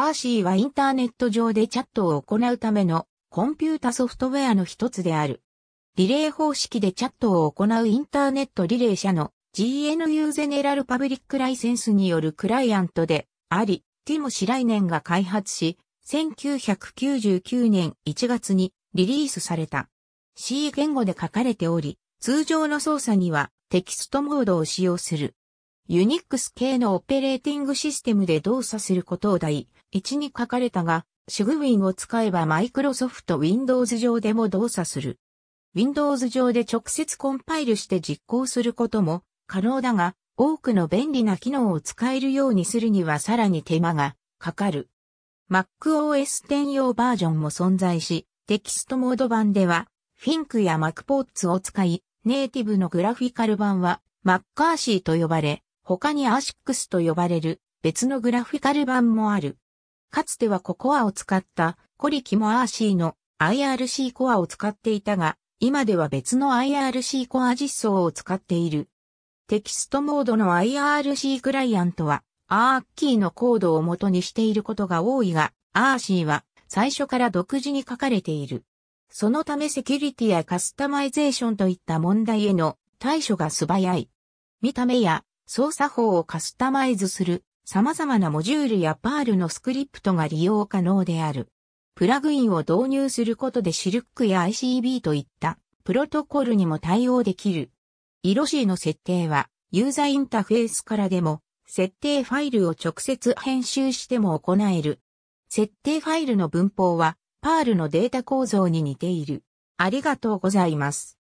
アーシーはインターネット上でチャットを行うためのコンピュータソフトウェアの一つである。リレー方式でチャットを行うインターネットリレー社の GNU ゼネラルパブリックライセンスによるクライアントであり、ティモ・シライネンが開発し、1999年1月にリリースされた。C 言語で書かれており、通常の操作にはテキストモードを使用する。ユニックス系のオペレーティングシステムで動作することを第1に書かれたが、シグウィンを使えばマイクロソフト Windows 上でも動作する。Windows 上で直接コンパイルして実行することも可能だが、多くの便利な機能を使えるようにするにはさらに手間がかかる。MacOS 専用バージョンも存在し、テキストモード版では、Fink や m a c p o t s を使い、ネイティブのグラフィカル版は、マッカーシーと呼ばれ、他にアシックスと呼ばれる別のグラフィカル版もある。かつてはココアを使ったコリキも RC の IRC コアを使っていたが、今では別の IRC コア実装を使っている。テキストモードの IRC クライアントは、アーキーのコードを元にしていることが多いが、RC は最初から独自に書かれている。そのためセキュリティやカスタマイゼーションといった問題への対処が素早い。見た目や操作法をカスタマイズする様々なモジュールやパールのスクリプトが利用可能である。プラグインを導入することでシルクや ICB といったプロトコルにも対応できる。色 C の設定はユーザインターフェースからでも設定ファイルを直接編集しても行える。設定ファイルの文法はパールのデータ構造に似ている。ありがとうございます。